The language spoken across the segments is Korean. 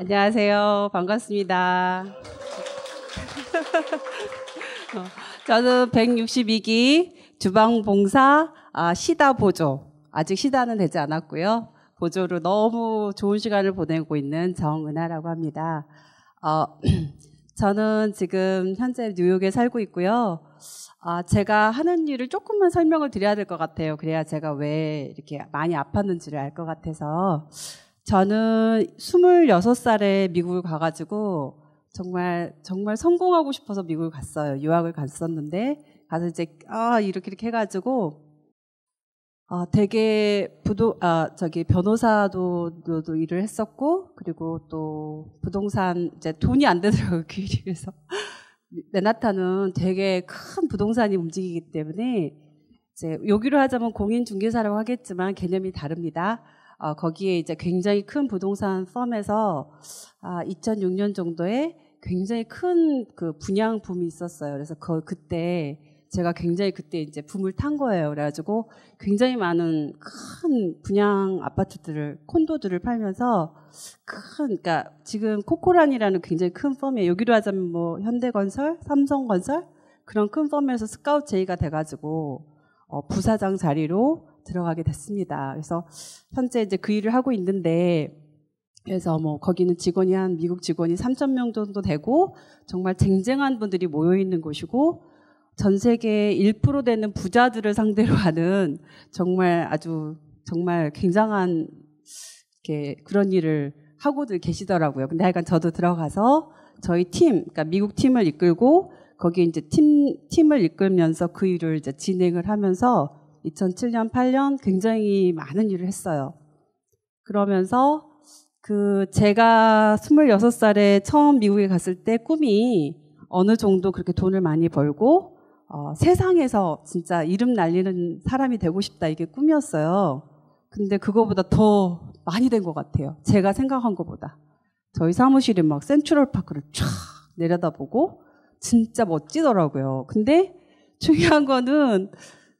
안녕하세요. 반갑습니다. 어, 저는 162기 주방봉사 아, 시다 보조. 아직 시다는 되지 않았고요. 보조로 너무 좋은 시간을 보내고 있는 정은하라고 합니다. 어, 저는 지금 현재 뉴욕에 살고 있고요. 아, 제가 하는 일을 조금만 설명을 드려야 될 것 같아요. 그래야 제가 왜 이렇게 많이 아팠는지를 알 것 같아서. 저는 26살에 미국을 가가지고 정말 정말 성공하고 싶어서 미국을 갔어요. 유학을 갔었는데 가서 이제 아 이렇게 이렇게 해가지고 아 되게 부도 아 저기 변호사도 도 일을 했었고 그리고 또 부동산 이제 돈이 안 되더라고요 귀리 그 그래서 맨하탄은 되게 큰 부동산이 움직이기 때문에 이제 여기로 하자면 공인중개사라고 하겠지만 개념이 다릅니다. 어, 거기에 이제 굉장히 큰 부동산 펌에서 아, 2006년 정도에 굉장히 큰 그 분양 붐이 있었어요. 그래서 그 그때 제가 굉장히 그때 이제 붐을 탄 거예요. 그래가지고 굉장히 많은 큰 분양 아파트들을 콘도들을 팔면서 큰 그러니까 지금 코코란이라는 굉장히 큰 펌이에요. 여기로 하자면 뭐 현대건설, 삼성건설 그런 큰 펌에서 스카우트 제의가 돼가지고 어, 부사장 자리로 들어가게 됐습니다. 그래서 현재 이제 그 일을 하고 있는데 그래서 뭐 거기는 직원이 한 미국 직원이 3천 명 정도 되고 정말 쟁쟁한 분들이 모여 있는 곳이고 전 세계 1% 되는 부자들을 상대로 하는 정말 아주 정말 굉장한 이렇게 그런 일을 하고들 계시더라고요. 근데 하여간 저도 들어가서 저희 팀, 그러니까 미국 팀을 이끌고 거기 이제 팀 팀을 이끌면서 그 일을 이제 진행을 하면서 2007년, 8년 굉장히 많은 일을 했어요. 그러면서 그 제가 26살에 처음 미국에 갔을 때 꿈이 어느 정도 그렇게 돈을 많이 벌고 어, 세상에서 진짜 이름 날리는 사람이 되고 싶다 이게 꿈이었어요. 근데 그거보다 더 많이 된 것 같아요. 제가 생각한 것보다. 저희 사무실이 막센츄럴파크를쫙 내려다보고 진짜 멋지더라고요. 근데 중요한 거는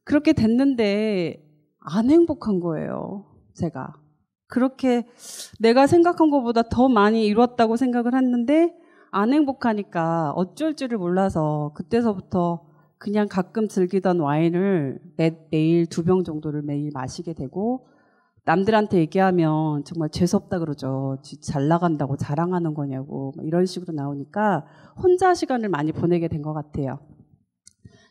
그렇게 됐는데 안 행복한 거예요. 제가. 그렇게 내가 생각한 것보다 더 많이 이뤘다고 생각을 했는데 안 행복하니까 어쩔 줄을 몰라서 그때서부터 그냥 가끔 즐기던 와인을 매, 일두 병 정도를 매일 마시게 되고 남들한테 얘기하면 정말 재수없다 그러죠. 잘 나간다고 자랑하는 거냐고 이런 식으로 나오니까 혼자 시간을 많이 보내게 된 것 같아요.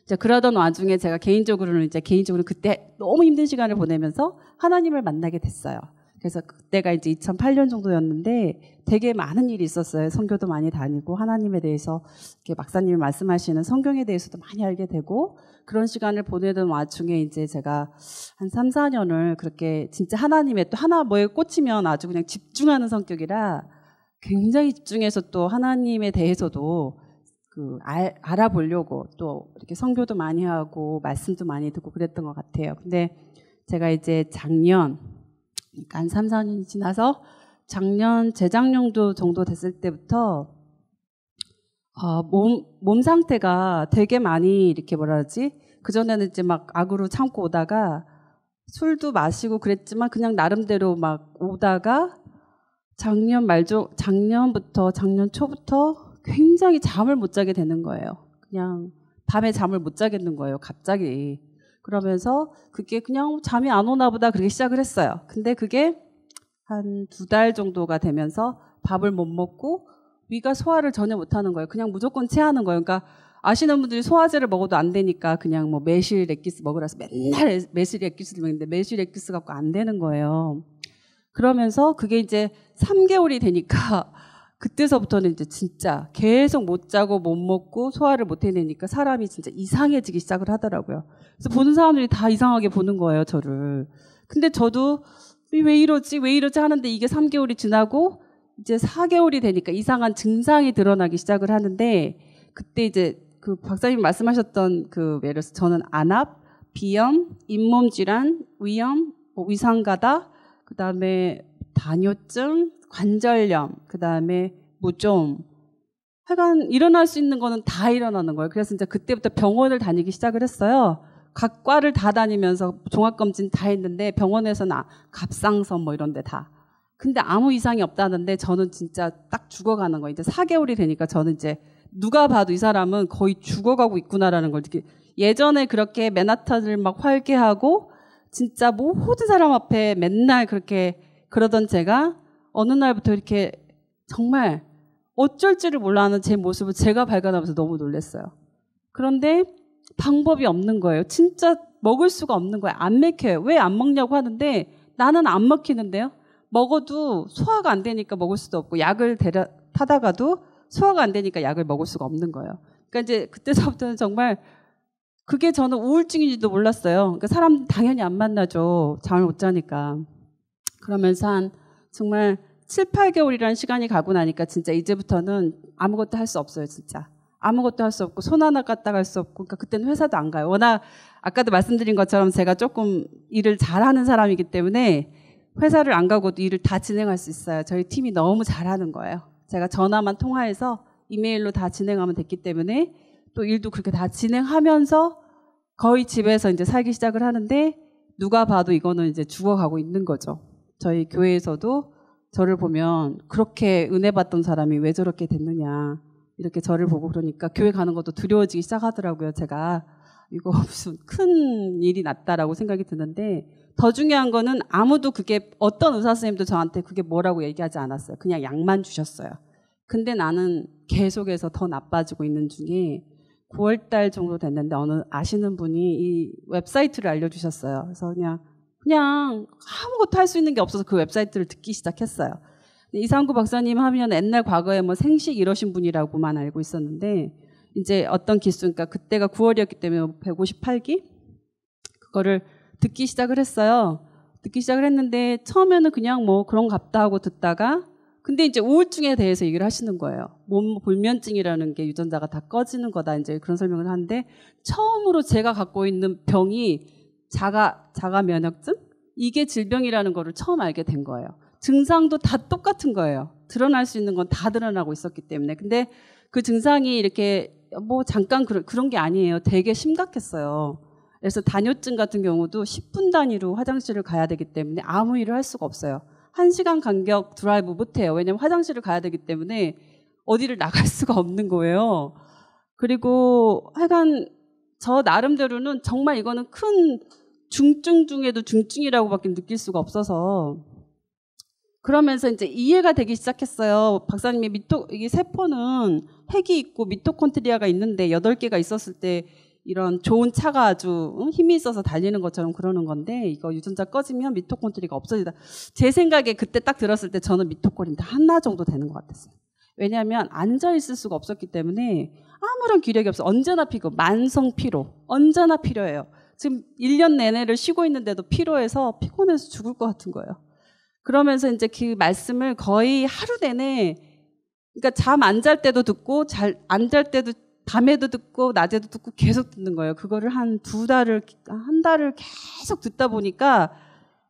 이제 그러던 와중에 제가 개인적으로는 이제 개인적으로 그때 너무 힘든 시간을 보내면서 하나님을 만나게 됐어요. 그래서 그때가 이제 2008년 정도였는데 되게 많은 일이 있었어요. 성교도 많이 다니고 하나님에 대해서 이렇게 막사님이 말씀하시는 성경에 대해서도 많이 알게 되고 그런 시간을 보내던 와중에 이제 제가 한 3, 4년을 그렇게 진짜 하나님의 또 하나 뭐에 꽂히면 아주 그냥 집중하는 성격이라 굉장히 집중해서 또 하나님에 대해서도 그 알, 알아보려고 또 이렇게 성교도 많이 하고 말씀도 많이 듣고 그랬던 것 같아요. 근데 제가 이제 작년 그러니까 한 3, 4년이 지나서 작년 재작년도 정도 됐을 때부터 어, 몸, 몸 상태가 되게 많이 이렇게 뭐라 그러지? 그전에는 이제 막 악으로 참고 오다가 술도 마시고 그랬지만 그냥 나름대로 막 오다가 작년 말중, 작년부터, 작년 초부터 굉장히 잠을 못 자게 되는 거예요. 그냥 밤에 잠을 못 자겠는 거예요. 갑자기. 그러면서 그게 그냥 잠이 안 오나 보다 그렇게 시작을 했어요. 근데 그게 한 두 달 정도가 되면서 밥을 못 먹고 위가 소화를 전혀 못 하는 거예요. 그냥 무조건 체하는 거예요. 그러니까 아시는 분들이 소화제를 먹어도 안 되니까 그냥 뭐 매실 엑기스 먹으라서 맨날 매실 엑기스를 먹는데 매실 엑기스 갖고 안 되는 거예요. 그러면서 그게 이제 3개월이 되니까 그때서부터는 이제 진짜 계속 못 자고 못 먹고 소화를 못 해내니까 사람이 진짜 이상해지기 시작을 하더라고요. 그래서 보는 사람들이 다 이상하게 보는 거예요, 저를. 근데 저도 왜 이러지, 왜 이러지 하는데 이게 3개월이 지나고 이제 4개월이 되니까 이상한 증상이 드러나기 시작을 하는데 그때 이제 그 박사님 말씀하셨던 그 예를 들어서 저는 안압, 비염, 잇몸 질환, 위염, 뭐 위상가다, 그 다음에 다뇨증 관절염, 그 다음에 무좀. 뭐 하여간 일어날 수 있는 거는 다 일어나는 거예요. 그래서 이제 그때부터 병원을 다니기 시작을 했어요. 각 과를 다 다니면서 종합검진 다 했는데 병원에서는 아, 갑상선 뭐 이런 데 다. 근데 아무 이상이 없다는데 저는 진짜 딱 죽어가는 거예요. 이제 4개월이 되니까 저는 이제 누가 봐도 이 사람은 거의 죽어가고 있구나라는 걸 느끼. 예전에 그렇게 맨하탄을 막 활개하고 진짜 모든 뭐 사람 앞에 맨날 그렇게 그러던 제가 어느 날부터 이렇게 정말 어쩔지를 몰라 하는 제 모습을 제가 발견하면서 너무 놀랐어요. 그런데 방법이 없는 거예요. 진짜 먹을 수가 없는 거예요. 안 맥혀요. 왜 안 먹냐고 하는데 나는 안 먹히는데요. 먹어도 소화가 안 되니까 먹을 수도 없고 약을 데려, 타다가도 소화가 안 되니까 약을 먹을 수가 없는 거예요. 그러니까 이제 그때서부터는 정말 그게 저는 우울증인지도 몰랐어요. 그러니까 사람 당연히 안 만나죠. 잠을 못 자니까. 그러면서 한 정말 7, 8개월이라는 시간이 가고 나니까 진짜 이제부터는 아무것도 할 수 없어요, 진짜. 아무것도 할 수 없고 손 하나 갖다 갈 수 없고 그러니까 그때는 회사도 안 가요. 워낙 아까도 말씀드린 것처럼 제가 조금 일을 잘하는 사람이기 때문에 회사를 안 가고도 일을 다 진행할 수 있어요. 저희 팀이 너무 잘하는 거예요. 제가 전화만 통화해서 이메일로 다 진행하면 됐기 때문에 또 일도 그렇게 다 진행하면서 거의 집에서 이제 살기 시작을 하는데 누가 봐도 이거는 이제 죽어가고 있는 거죠. 저희 교회에서도 저를 보면 그렇게 은혜 받던 사람이 왜 저렇게 됐느냐 이렇게 저를 보고 그러니까 교회 가는 것도 두려워지기 시작하더라고요 제가 이거 무슨 큰 일이 났다라고 생각이 드는데 더 중요한 거는 아무도 그게 어떤 의사 선생님도 저한테 그게 뭐라고 얘기하지 않았어요 그냥 약만 주셨어요 근데 나는 계속해서 더 나빠지고 있는 중에 9월달 정도 됐는데 어느 아시는 분이 이 웹사이트를 알려주셨어요 그래서 그냥 그냥 아무것도 할 수 있는 게 없어서 그 웹사이트를 듣기 시작했어요. 이상구 박사님 하면 옛날 과거에 뭐 생식 이러신 분이라고만 알고 있었는데 이제 어떤 기수, 그러니까 그때가 9월이었기 때문에 158기 그거를 듣기 시작을 했어요. 듣기 시작을 했는데 처음에는 그냥 뭐 그런 갑다 하고 듣다가 근데 이제 우울증에 대해서 얘기를 하시는 거예요. 몸 불면증이라는 게 유전자가 다 꺼지는 거다 이제 그런 설명을 하는데 처음으로 제가 갖고 있는 병이 자가 자가 면역증 이게 질병이라는 거를 처음 알게 된 거예요. 증상도 다 똑같은 거예요. 드러날 수 있는 건 다 드러나고 있었기 때문에. 근데 그 증상이 이렇게 뭐 잠깐 그런 그런 게 아니에요. 되게 심각했어요. 그래서 단뇨증 같은 경우도 10분 단위로 화장실을 가야 되기 때문에 아무 일을 할 수가 없어요. 1시간 간격 드라이브 못 해요. 왜냐면 화장실을 가야 되기 때문에 어디를 나갈 수가 없는 거예요. 그리고 하여간 저 나름대로는 정말 이거는 큰 중증 중에도 중증이라고밖에 느낄 수가 없어서 그러면서 이제 이해가 되기 시작했어요. 박사님이 미토 이게 세포는 핵이 있고 미토콘드리아가 있는데 여덟 개가 있었을 때 이런 좋은 차가 아주 힘이 있어서 달리는 것처럼 그러는 건데 이거 유전자 꺼지면 미토콘드리가 아 없어지다. 제 생각에 그때 딱 들었을 때 저는 미토콘드리아 하나 정도 되는 것 같았어요. 왜냐하면 앉아 있을 수가 없었기 때문에 아무런 기력이 없어. 언제나 피고 만성 피로, 언제나 필요해요. 지금 1년 내내를 쉬고 있는데도 피로해서 피곤해서 죽을 것 같은 거예요. 그러면서 이제 그 말씀을 거의 하루 내내 그러니까 잠 안 잘 때도 듣고 잘 안 잘 때도 밤에도 듣고 낮에도 듣고 계속 듣는 거예요. 그거를 한 두 달을 한 달을 계속 듣다 보니까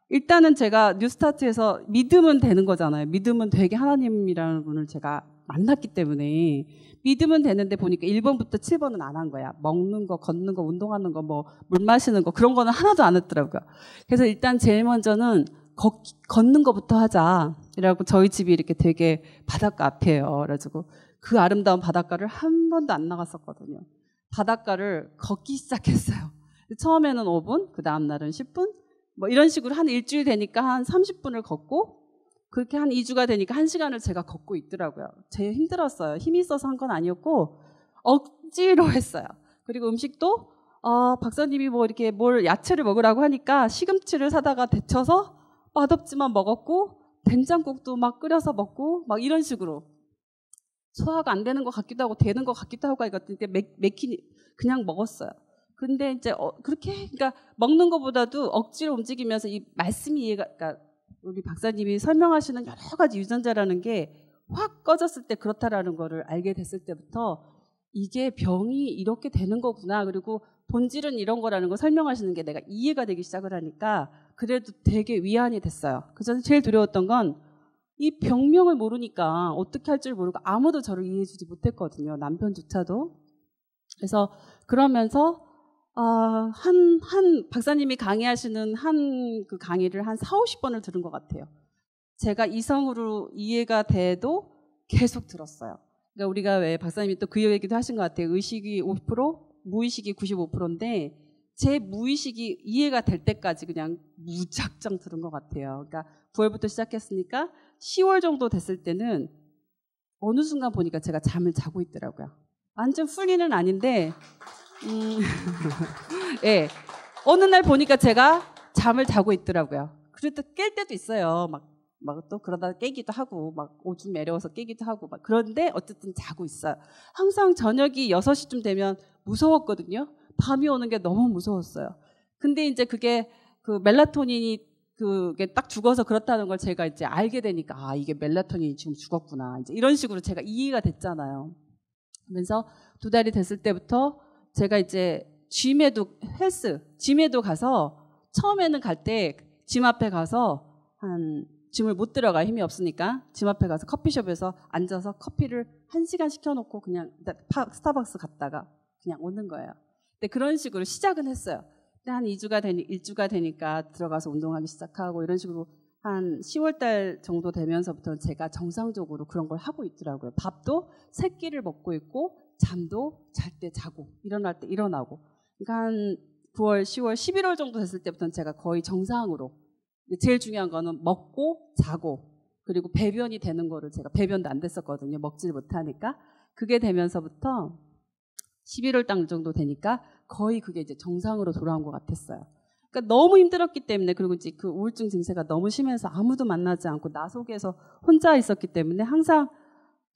일단은 제가 뉴스타트에서 믿음은 되는 거잖아요. 믿음은 되게 하나님이라는 분을 제가 만났기 때문에 믿으면 되는데 보니까 1번부터 7번은 안 한 거야. 먹는 거, 걷는 거, 운동하는 거, 뭐 물 마시는 거 그런 거는 하나도 안 했더라고요. 그래서 일단 제일 먼저는 걷기, 걷는 거부터 하자. 이라고 저희 집이 이렇게 되게 바닷가 앞이에요. 그래가지고 그 아름다운 바닷가를 한 번도 안 나갔었거든요. 바닷가를 걷기 시작했어요. 처음에는 5분, 그 다음날은 10분, 뭐 이런 식으로 한 일주일 되니까 한 30분을 걷고 그렇게 한 2주가 되니까 1시간을 제가 걷고 있더라고요. 제 힘들었어요. 힘이 있어서 한 건 아니었고 억지로 했어요. 그리고 음식도 어, 박사님이 뭐 이렇게 뭘 야채를 먹으라고 하니까 시금치를 사다가 데쳐서 맛없지만 먹었고 된장국도 막 끓여서 먹고 막 이런 식으로 소화가 안 되는 것 같기도 하고 되는 것 같기도 하고 이것도 이제 맥히니 그냥 먹었어요. 근데 이제 어, 그렇게 그러니까 먹는 것보다도 억지로 움직이면서 이 말씀이 이해가 그러니까 우리 박사님이 설명하시는 여러 가지 유전자라는 게 확 꺼졌을 때 그렇다라는 거를 알게 됐을 때부터 이게 병이 이렇게 되는 거구나. 그리고 본질은 이런 거라는 걸 설명하시는 게 내가 이해가 되기 시작을 하니까 그래도 되게 위안이 됐어요. 그래서 제일 두려웠던 건 이 병명을 모르니까 어떻게 할 줄 모르고 아무도 저를 이해해주지 못했거든요. 남편조차도. 그래서 그러면서 어, 한, 한, 박사님이 강의하시는 한 그 강의를 한 4, 50번을 들은 것 같아요. 제가 이성으로 이해가 돼도 계속 들었어요. 그러니까 우리가 왜 박사님이 또 그 얘기도 하신 것 같아요. 의식이 5%, 무의식이 95%인데 제 무의식이 이해가 될 때까지 그냥 무작정 들은 것 같아요. 그러니까 9월부터 시작했으니까 10월 정도 됐을 때는 어느 순간 보니까 제가 잠을 자고 있더라고요. 완전 풀리는 아닌데 음, 예. 어느 날 보니까 제가 잠을 자고 있더라고요. 그래도 깰 때도 있어요. 막, 막 또 그러다 깨기도 하고, 막 오줌 내려와서 깨기도 하고, 막 그런데 어쨌든 자고 있어요. 항상 저녁이 6시쯤 되면 무서웠거든요. 밤이 오는 게 너무 무서웠어요. 근데 이제 그게 그 멜라토닌이 그게 딱 죽어서 그렇다는 걸 제가 이제 알게 되니까 아 이게 멜라토닌이 지금 죽었구나 이제 이런 식으로 제가 이해가 됐잖아요. 그러면서두 달이 됐을 때부터 제가 이제 짐에도 헬스, 짐에도 가서 처음에는 갈 때 짐 앞에 가서 한 짐을 못 들어가 힘이 없으니까 짐 앞에 가서 커피숍에서 앉아서 커피를 한 시간 시켜놓고 그냥 스타벅스 갔다가 그냥 오는 거예요. 근데 그런 식으로 시작은 했어요. 근데 한 2주가 되니 1주가 되니까 들어가서 운동하기 시작하고 이런 식으로 한 10월 달 정도 되면서부터 제가 정상적으로 그런 걸 하고 있더라고요. 밥도 세 끼를 먹고 있고 잠도 잘 때 자고 일어날 때 일어나고 그러니까 한 9월, 10월, 11월 정도 됐을 때부터는 제가 거의 정상으로 제일 중요한 거는 먹고 자고 그리고 배변이 되는 거를 제가 배변도 안 됐었거든요. 먹질 못하니까 그게 되면서부터 11월 당 정도 되니까 거의 그게 이제 정상으로 돌아온 것 같았어요. 그러니까 너무 힘들었기 때문에 그리고 이제 그 우울증 증세가 너무 심해서 아무도 만나지 않고 나 속에서 혼자 있었기 때문에 항상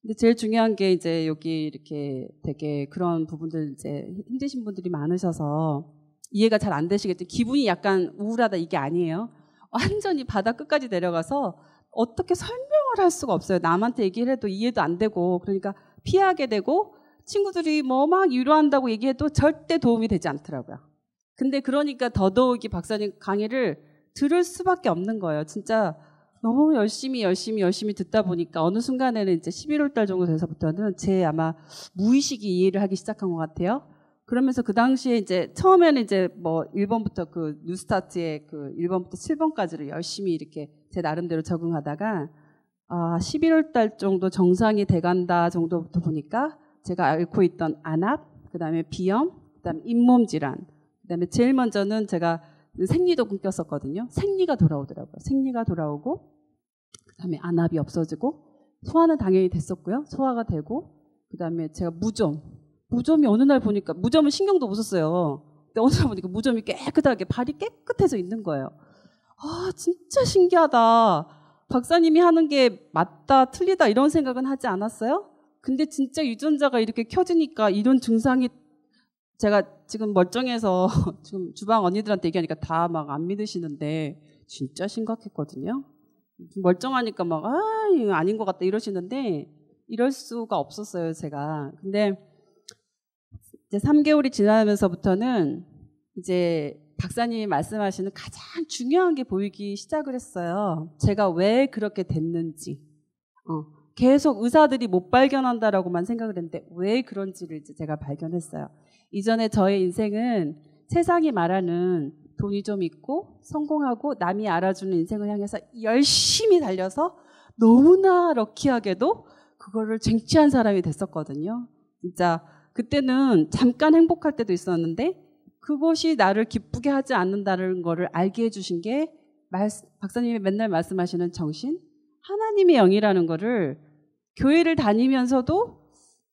근데 제일 중요한 게 이제 여기 이렇게 되게 그런 부분들 이제 힘드신 분들이 많으셔서 이해가 잘 안 되시겠죠. 기분이 약간 우울하다 이게 아니에요. 완전히 바다 끝까지 내려가서 어떻게 설명을 할 수가 없어요. 남한테 얘기를 해도 이해도 안 되고 그러니까 피하게 되고 친구들이 뭐 막 위로한다고 얘기해도 절대 도움이 되지 않더라고요. 근데 그러니까 더더욱이 박사님 강의를 들을 수밖에 없는 거예요. 진짜 너무 열심히 열심히 열심히 듣다 보니까 어느 순간에는 이제 11월 달 정도 돼서부터는 제 아마 무의식이 이해를 하기 시작한 것 같아요. 그러면서 그 당시에 이제 처음에는 이제 뭐 1번부터 그 뉴스타트의 그 1번부터 7번까지를 열심히 이렇게 제 나름대로 적응하다가 아, 11월 달 정도 정상이 돼간다 정도부터 보니까 제가 앓고 있던 안압, 그 다음에 비염, 그 다음에 잇몸 질환, 그 다음에 제일 먼저는 제가 그 생리도 끊겼었거든요. 생리가 돌아오더라고요. 생리가 돌아오고 다음에 안압이 없어지고 소화는 당연히 됐었고요. 소화가 되고 그다음에 제가 무좀 무좀이 어느 날 보니까 무좀은 신경도 못 썼어요. 근데 어느 날 보니까 무좀이 깨끗하게 발이 깨끗해져 있는 거예요. 아 진짜 신기하다. 박사님이 하는 게 맞다 틀리다 이런 생각은 하지 않았어요? 근데 진짜 유전자가 이렇게 켜지니까 이런 증상이 제가 지금 멀쩡해서 지금 주방 언니들한테 얘기하니까 다 막 안 믿으시는데 진짜 심각했거든요. 멀쩡하니까 막, 아, 이거 아닌 것 같다 이러시는데, 이럴 수가 없었어요, 제가. 근데 이제 3개월이 지나면서부터는 이제 박사님이 말씀하시는 가장 중요한 게 보이기 시작을 했어요. 제가 왜 그렇게 됐는지. 어, 계속 의사들이 못 발견한다라고만 생각을 했는데 왜 그런지를 이제 제가 발견했어요. 이전에 저의 인생은 세상이 말하는 돈이 좀 있고 성공하고 남이 알아주는 인생을 향해서 열심히 달려서 너무나 럭키하게도 그거를 쟁취한 사람이 됐었거든요. 진짜 그때는 잠깐 행복할 때도 있었는데 그것이 나를 기쁘게 하지 않는다는 것을 알게 해주신 게 박사님이 맨날 말씀하시는 정신, 하나님의 영이라는 것을 교회를 다니면서도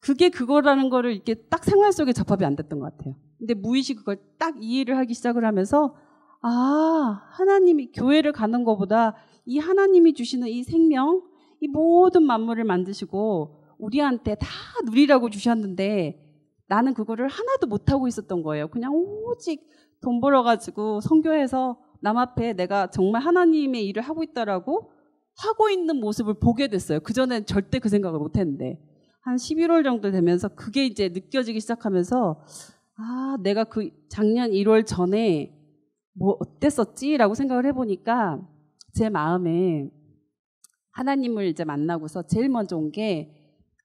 그게 그거라는 거를 이렇게 딱 생활 속에 접합이 안 됐던 것 같아요. 근데 무의식 그걸 딱 이해를 하기 시작을 하면서 아 하나님이 교회를 가는 것보다 이 하나님이 주시는 이 생명 이 모든 만물을 만드시고 우리한테 다 누리라고 주셨는데 나는 그거를 하나도 못하고 있었던 거예요. 그냥 오직 돈 벌어가지고 성교해서 남 앞에 내가 정말 하나님의 일을 하고 있다라고 하고 있는 모습을 보게 됐어요. 그전엔 절대 그 생각을 못 했는데. 한 11월 정도 되면서 그게 이제 느껴지기 시작하면서 아, 내가 그 작년 1월 전에 뭐 어땠었지라고 생각을 해보니까 제 마음에 하나님을 이제 만나고서 제일 먼저 온게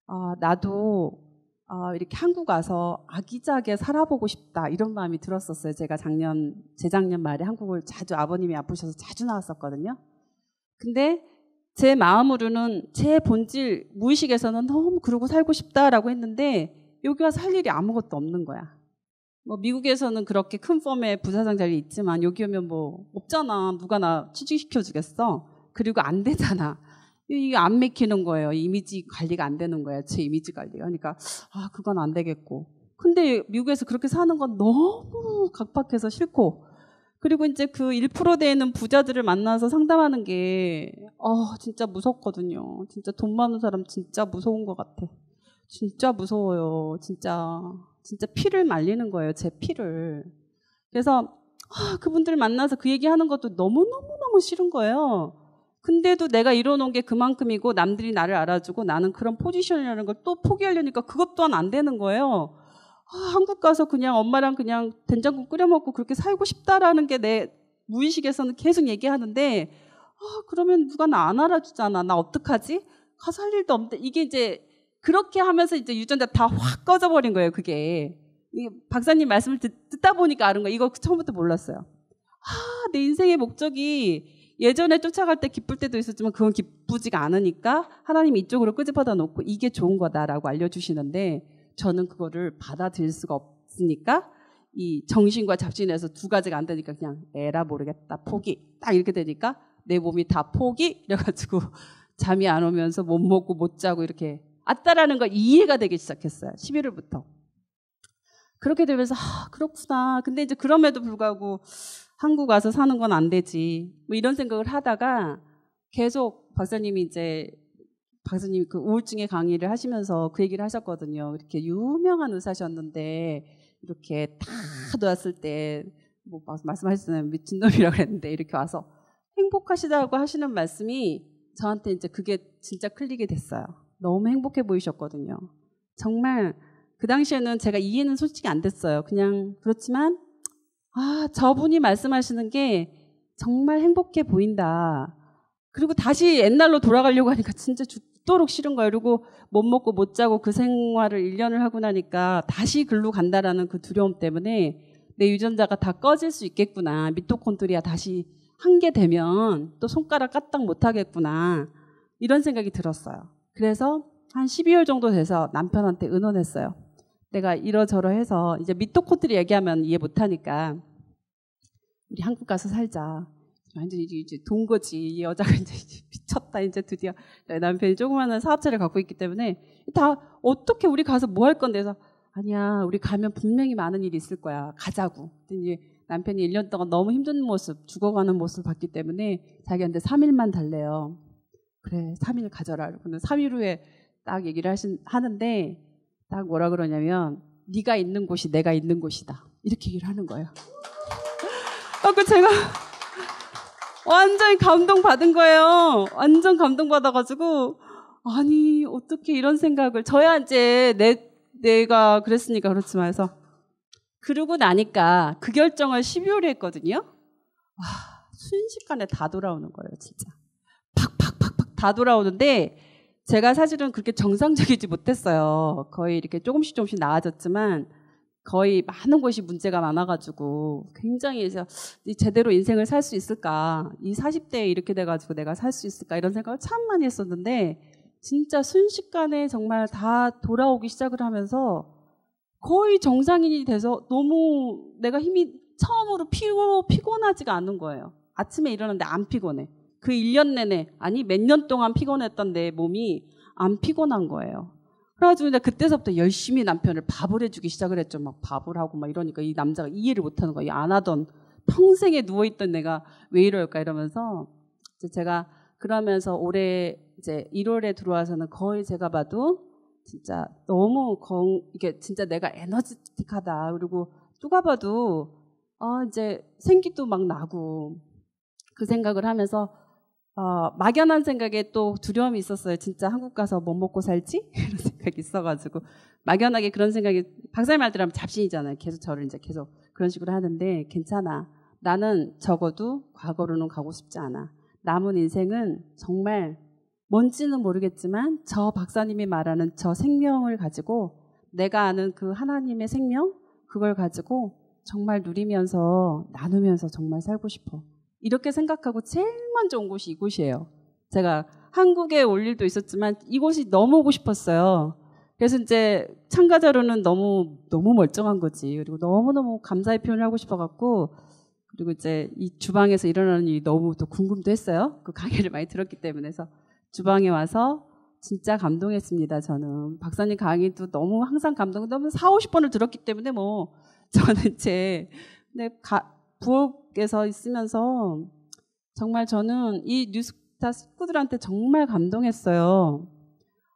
어, 아, 나도 어, 이렇게 한국 와서 아기자기 살아보고 싶다 이런 마음이 들었었어요. 제가 작년 재작년 말에 한국을 자주 아버님이 아프셔서 자주 나왔었거든요. 근데 제 마음으로는 제 본질 무의식에서는 너무 그러고 살고 싶다라고 했는데 여기 와서 할 일이 아무것도 없는 거야. 뭐 미국에서는 그렇게 큰 펌의 부사장 자리 있지만 여기 오면 뭐 없잖아. 누가 나 취직시켜 주겠어. 그리고 안 되잖아. 이게 안 맥히는 거예요. 이미지 관리가 안 되는 거예요. 제 이미지 관리가. 그러니까 아 그건 안 되겠고. 근데 미국에서 그렇게 사는 건 너무 각박해서 싫고 그리고 이제 그1% 되는 부자들을 만나서 상담하는 게, 어, 진짜 무섭거든요. 진짜 돈 많은 사람 진짜 무서운 것 같아. 진짜 무서워요. 진짜, 진짜 피를 말리는 거예요. 제 피를. 그래서, 아, 그분들 만나서 그 얘기 하는 것도 너무너무너무 싫은 거예요. 근데도 내가 이뤄놓은 게 그만큼이고 남들이 나를 알아주고 나는 그런 포지션이라는 걸 또 포기하려니까 그것 또한 안 되는 거예요. 아, 한국 가서 그냥 엄마랑 그냥 된장국 끓여 먹고 그렇게 살고 싶다라는 게 내 무의식에서는 계속 얘기하는데 아, 그러면 누가 나 안 알아주잖아. 나 어떡하지? 가서 할 일도 없는데 이게 이제 그렇게 하면서 이제 유전자 다 확 꺼져 버린 거예요. 그게 박사님 말씀을 듣, 다 보니까 아는 거예요. 이거 처음부터 몰랐어요. 아, 내 인생의 목적이 예전에 쫓아갈 때 기쁠 때도 있었지만 그건 기쁘지가 않으니까 하나님이 이쪽으로 끄집어다 놓고 이게 좋은 거다라고 알려주시는데 저는 그거를 받아들일 수가 없으니까 이 정신과 잡신에서 두 가지가 안 되니까 그냥 에라 모르겠다 포기 딱 이렇게 되니까 내 몸이 다 포기 이래가지고 잠이 안 오면서 못 먹고 못 자고 이렇게 왔다라는 걸 이해가 되기 시작했어요 11월부터 그렇게 되면서 아 그렇구나 근데 이제 그럼에도 불구하고 한국 와서 사는 건 안 되지 뭐 이런 생각을 하다가 계속 박사님이 이제 박사님이 그 우울증의 강의를 하시면서 그 얘기를 하셨거든요. 이렇게 유명한 의사셨는데 이렇게 다 놓았을 때 뭐 말씀하셨잖아요. 미친놈이라고 했는데 이렇게 와서 행복하시다고 하시는 말씀이 저한테 이제 그게 진짜 클릭이 됐어요. 너무 행복해 보이셨거든요. 정말 그 당시에는 제가 이해는 솔직히 안 됐어요. 그냥 그렇지만 아, 저분이 말씀하시는 게 정말 행복해 보인다. 그리고 다시 옛날로 돌아가려고 하니까 진짜 죽, 죽도록 싫은 거예요. 그리고 못 먹고 못 자고 그 생활을 1년을 하고 나니까 다시 글로 간다라는 그 두려움 때문에 내 유전자가 다 꺼질 수 있겠구나. 미토콘드리아 다시 한 게 되면 또 손가락 까딱 못 하겠구나. 이런 생각이 들었어요. 그래서 한 12월 정도 돼서 남편한테 의논했어요. 내가 이러저러해서 이제 미토콘드리 아 얘기하면 이해 못 하니까 우리 한국 가서 살자. 완전 히 이제 돈 거지. 이 여자가 이제 미쳤다. 이제 드디어 남편이 조그마한 사업체를 갖고 있기 때문에 다 어떻게 우리 가서 뭐 할 건데 해서 아니야. 우리 가면 분명히 많은 일이 있을 거야. 가자고. 이제 남편이 1년 동안 너무 힘든 모습, 죽어가는 모습을 봤기 때문에 자기한테 3일만 달래요. 그래, 3일 가져라. 그러면 3일 후에 딱 얘기를 하신, 하는데 딱 뭐라 그러냐면 네가 있는 곳이 내가 있는 곳이다. 이렇게 얘기를 하는 거예요. 어, 그 제가 완전 히 감동받은 거예요. 완전 감동받아가지고, 아니, 어떻게 이런 생각을. 저야 이제 내, 내가 그랬으니까 그렇지만 해서. 그러고 나니까 그 결정을 12월에 했거든요. 와, 아, 순식간에 다 돌아오는 거예요, 진짜. 팍팍팍팍 다 돌아오는데, 제가 사실은 그렇게 정상적이지 못했어요. 거의 이렇게 조금씩 조금씩 나아졌지만, 거의 많은 곳이 문제가 많아가지고 굉장히 이제 제대로 인생을 살 수 있을까 이 40대에 이렇게 돼가지고 내가 살 수 있을까 이런 생각을 참 많이 했었는데 진짜 순식간에 정말 다 돌아오기 시작을 하면서 거의 정상인이 돼서 너무 내가 힘이 처음으로 피고 피곤하지가 않은 거예요. 아침에 일어났는데 안 피곤해. 그 1년 내내 아니 몇 년 동안 피곤했던 내 몸이 안 피곤한 거예요. 그래가지고 이제 그때서부터 열심히 남편을 밥을 해주기 시작을 했죠. 막 밥을 하고 막 이러니까 이 남자가 이해를 못하는 거예요. 안 하던 평생에 누워있던 내가 왜 이럴까 이러면서 이제 제가 그러면서 올해 이제 1월에 들어와서는 거의 제가 봐도 진짜 너무 건 이게 진짜 내가 에너지틱하다 그리고 누가 봐도 아 이제 생기도 막 나고 그 생각을 하면서 어, 막연한 생각에 또 두려움이 있었어요. 진짜 한국 가서 뭐 먹고 살지? 이런 생각이 있어가지고 막연하게 그런 생각이 박사님 말대로 하면 잡신이잖아요. 계속 저를 이제 계속 그런 식으로 하는데 괜찮아. 나는 적어도 과거로는 가고 싶지 않아. 남은 인생은 정말 뭔지는 모르겠지만 저 박사님이 말하는 저 생명을 가지고 내가 아는 그 하나님의 생명 그걸 가지고 정말 누리면서 나누면서 정말 살고 싶어. 이렇게 생각하고 제일 먼저 온 곳이 이곳이에요. 제가 한국에 올 일도 있었지만 이곳이 너무 오고 싶었어요. 그래서 이제 참가자로는 너무 너무 멀쩡한 거지. 그리고 너무 너무 감사의 표현을 하고 싶어갖고 그리고 이제 이 주방에서 일어나는 일이 너무 또 궁금도 했어요. 그 강의를 많이 들었기 때문에서 주방에 와서 진짜 감동했습니다. 저는 박사님 강의도 너무 항상 감동, 너무 4, 50번을 들었기 때문에 뭐 저는 제 네, 가, 부엌에서 있으면서 정말 저는 이 뉴스타 식구들한테 정말 감동했어요.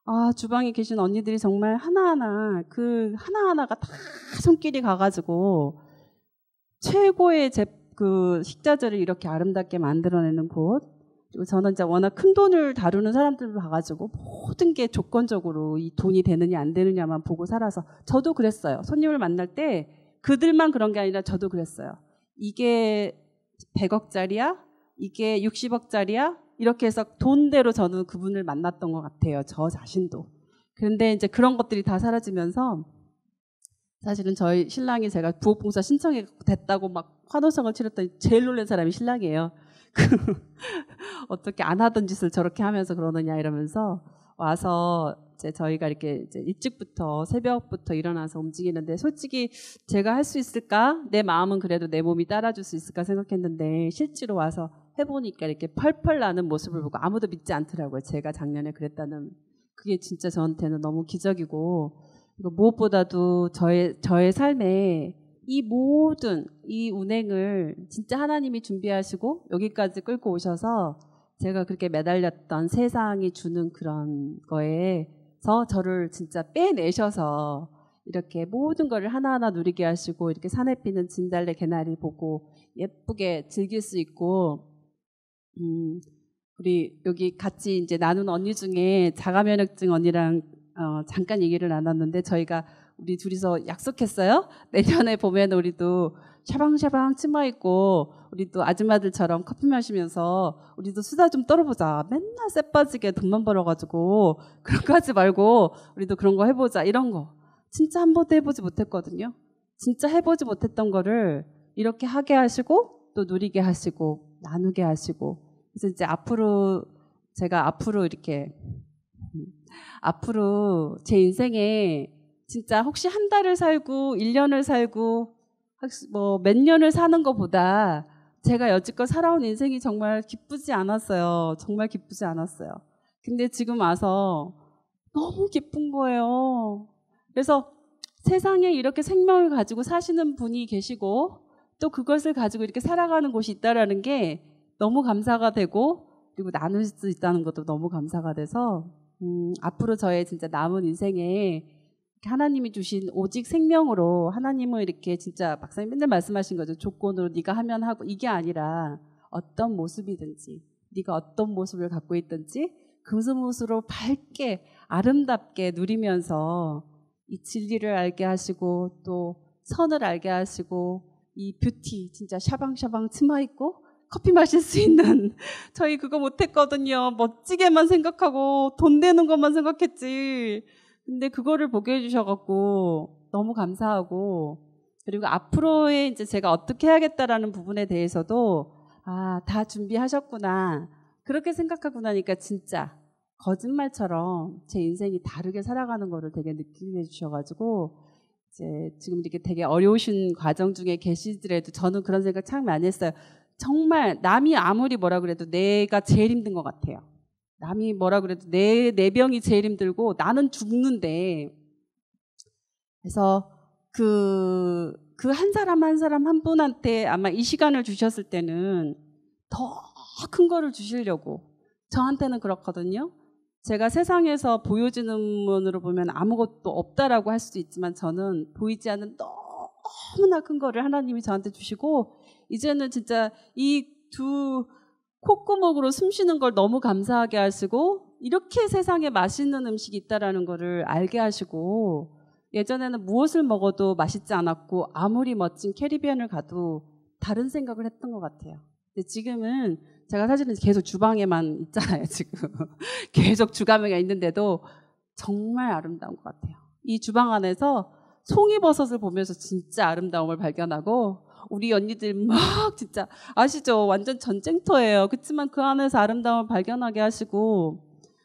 아, 주방에 계신 언니들이 정말 하나하나, 그 하나하나가 다 손길이 가가지고 최고의 제, 그 식자재를 이렇게 아름답게 만들어내는 곳. 그리고 저는 이제 워낙 큰 돈을 다루는 사람들을 봐가지고 모든 게 조건적으로 이 돈이 되느냐 안 되느냐만 보고 살아서 저도 그랬어요. 손님을 만날 때 그들만 그런 게 아니라 저도 그랬어요. 이게 100억짜리야? 이게 60억짜리야? 이렇게 해서 돈대로 저는 그분을 만났던 것 같아요. 저 자신도. 그런데 이제 그런 것들이 다 사라지면서 사실은 저희 신랑이 제가 부엌봉사 신청이 됐다고 막 환호성을 치렀더니 제일 놀란 사람이 신랑이에요. 그 어떻게 안 하던 짓을 저렇게 하면서 그러느냐 이러면서 와서 이제 저희가 이렇게 이제 일찍부터 새벽부터 일어나서 움직이는데 솔직히 제가 할 수 있을까? 내 마음은 그래도 내 몸이 따라줄 수 있을까 생각했는데 실제로 와서 해보니까 이렇게 펄펄 나는 모습을 보고 아무도 믿지 않더라고요. 제가 작년에 그랬다는 그게 진짜 저한테는 너무 기적이고 무엇보다도 저의 저의 삶에 이 모든 이 운행을 진짜 하나님이 준비하시고 여기까지 끌고 오셔서 제가 그렇게 매달렸던 세상이 주는 그런 거에서 저를 진짜 빼내셔서 이렇게 모든 것을 하나하나 누리게 하시고 이렇게 산에 피는 진달래 개나리 보고 예쁘게 즐길 수 있고 음 우리 여기 같이 이제 나눈 언니 중에 자가면역증 언니랑 어 잠깐 얘기를 나눴는데 저희가 우리 둘이서 약속했어요 내년에 보면 우리도 샤방샤방 치마 입고 우리 또 아줌마들처럼 커피 마시면서 우리도 수다 좀 떨어보자. 맨날 쎄 빠지게 돈만 벌어가지고 그런 거 하지 말고 우리도 그런 거 해보자. 이런 거. 진짜 한 번도 해보지 못했거든요. 진짜 해보지 못했던 거를 이렇게 하게 하시고 또 누리게 하시고 나누게 하시고 그래서 이제 앞으로 제가 앞으로 이렇게 앞으로 제 인생에 진짜 혹시 한 달을 살고 1년을 살고 뭐몇 년을 사는 것보다 제가 여지껏 살아온 인생이 정말 기쁘지 않았어요. 정말 기쁘지 않았어요. 근데 지금 와서 너무 기쁜 거예요. 그래서 세상에 이렇게 생명을 가지고 사시는 분이 계시고 또 그것을 가지고 이렇게 살아가는 곳이 있다라는 게 너무 감사가 되고 그리고 나눌 수 있다는 것도 너무 감사가 돼서 음, 앞으로 저의 진짜 남은 인생에 하나님이 주신 오직 생명으로 하나님을 이렇게 진짜 박사님 맨날 말씀하신 거죠. 조건으로 네가 하면 하고 이게 아니라 어떤 모습이든지 네가 어떤 모습을 갖고 있든지 금수무수로 밝게 아름답게 누리면서 이 진리를 알게 하시고 또 선을 알게 하시고 이 뷰티 진짜 샤방샤방 치마 입고 커피 마실 수 있는 저희 그거 못했거든요. 멋지게만 생각하고 돈 되는 것만 생각했지. 근데 그거를 보게 해주셔갖고 너무 감사하고 그리고 앞으로의 이제 제가 어떻게 해야겠다라는 부분에 대해서도 아, 다 준비하셨구나. 그렇게 생각하고 나니까 진짜 거짓말처럼 제 인생이 다르게 살아가는 거를 되게 느끼게 해주셔가지고 이제 지금 이렇게 되게 어려우신 과정 중에 계시더라도 저는 그런 생각 참 많이 했어요. 정말 남이 아무리 뭐라 그래도 내가 제일 힘든 것 같아요. 남이 뭐라 그래도 내 내병이 제일 힘들고 나는 죽는데 그래서 그 그 한 사람 한 사람 한 분한테 아마 이 시간을 주셨을 때는 더 큰 거를 주시려고 저한테는 그렇거든요. 제가 세상에서 보여지는 문으로 보면 아무것도 없다라고 할 수도 있지만 저는 보이지 않는 너무나 큰 거를 하나님이 저한테 주시고 이제는 진짜 이두 콧구멍으로 숨 쉬는 걸 너무 감사하게 하시고 이렇게 세상에 맛있는 음식이 있다라는 거를 알게 하시고 예전에는 무엇을 먹어도 맛있지 않았고 아무리 멋진 캐리비안을 가도 다른 생각을 했던 것 같아요. 근데 지금은 제가 사실은 계속 주방에만 있잖아요, 지금. 계속 주가명에 있는데도 정말 아름다운 것 같아요. 이 주방 안에서 송이버섯을 보면서 진짜 아름다움을 발견하고 우리 언니들 막 진짜 아시죠? 완전 전쟁터예요. 그렇지만 그 안에서 아름다움을 발견하게 하시고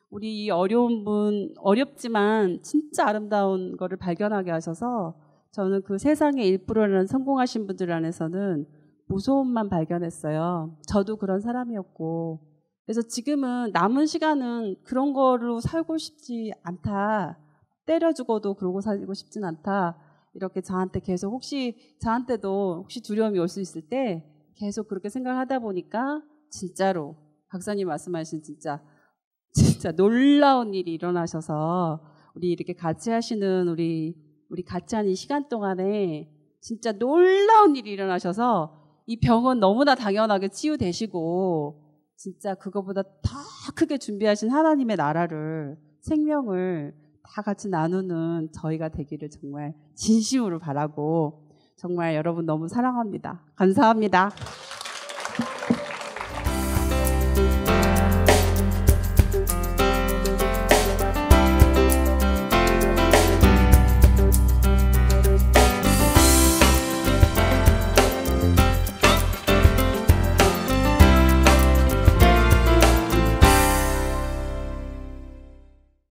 우리 이 어려운 분 어렵지만 진짜 아름다운 거를 발견하게 하셔서 저는 그 세상의 부러는 성공하신 분들 안에서는 무서움만 발견했어요. 저도 그런 사람이었고. 그래서 지금은 남은 시간은 그런 거로 살고 싶지 않다. 때려 죽어도 그러고 살고 싶진 않다. 이렇게 저한테 계속 혹시 저한테도 혹시 두려움이 올 수 있을 때 계속 그렇게 생각하다 보니까 진짜로 박사님 말씀하신 진짜 진짜 놀라운 일이 일어나셔서 우리 이렇게 같이 하시는 우리 우리 같이 하는 이 시간 동안에 진짜 놀라운 일이 일어나셔서 이 병은 너무나 당연하게 치유되시고 진짜 그거보다 더 크게 준비하신 하나님의 나라를 생명을 다 같이 나누는 저희가 되기를 정말 진심으로 바라고 정말 여러분 너무 사랑합니다. 감사합니다.